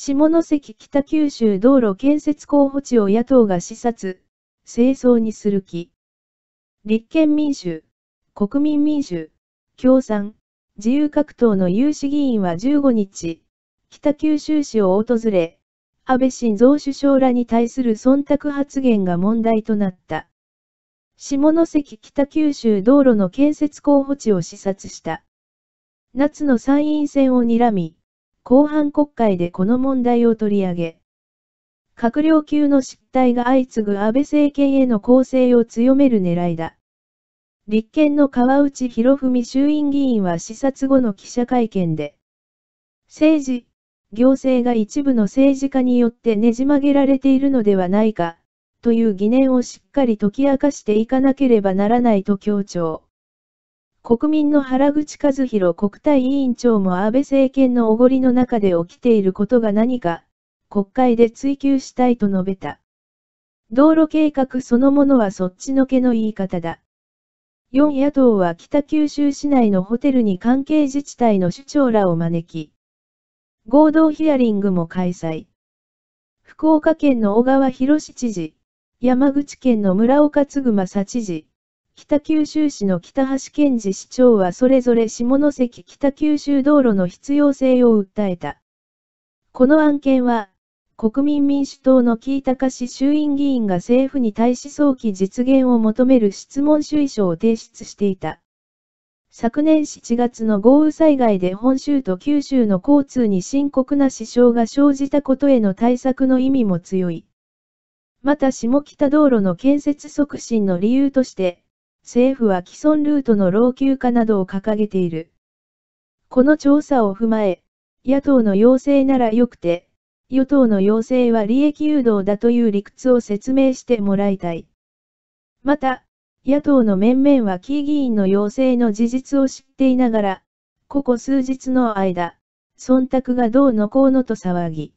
下関北九州道路建設候補地を野党が視察、清掃にする気。立憲民主、国民民主、共産、自由各党の有志議員は15日、北九州市を訪れ、安倍晋三首相らに対する忖度発言が問題となった。下関北九州道路の建設候補地を視察した。夏の参院選を睨み、後半国会でこの問題を取り上げ、閣僚級の失態が相次ぐ安倍政権への攻勢を強める狙いだ。立憲の川内博文衆院議員は視察後の記者会見で、政治、行政が一部の政治家によってねじ曲げられているのではないか、という疑念をしっかり解き明かしていかなければならないと強調。国民の原口和弘国対委員長も安倍政権のおごりの中で起きていることが何か、国会で追及したいと述べた。道路計画そのものはそっちのけの言い方だ。4野党は北九州市内のホテルに関係自治体の首長らを招き、合同ヒアリングも開催。福岡県の小川博知事、山口県の村岡嗣正知事、北九州市の北橋健治市長はそれぞれ下関北九州道路の必要性を訴えた。この案件は、国民民主党の木高氏衆院議員が政府に対し早期実現を求める質問主意書を提出していた。昨年7月の豪雨災害で本州と九州の交通に深刻な支障が生じたことへの対策の意味も強い。また下北道路の建設促進の理由として、政府は既存ルートの老朽化などを掲げている。この調査を踏まえ、野党の要請ならよくて、与党の要請は利益誘導だという理屈を説明してもらいたい。また、野党の面々はキー議員の要請の事実を知っていながら、ここ数日の間、忖度がどうのこうのと騒ぎ。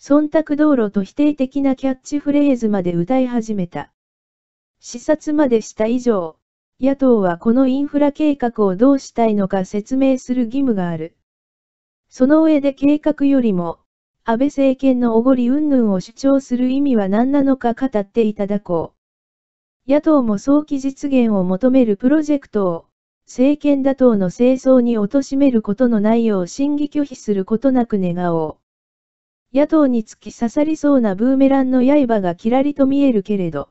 忖度道路と否定的なキャッチフレーズまで歌い始めた。視察までした以上、野党はこのインフラ計画をどうしたいのか説明する義務がある。その上で計画よりも、安倍政権のおごり云々を主張する意味は何なのか語っていただこう。野党も早期実現を求めるプロジェクトを、政権打倒の清掃に貶めることのないよう審議拒否することなく願おう。野党に突き刺さりそうなブーメランの刃がきらりと見えるけれど。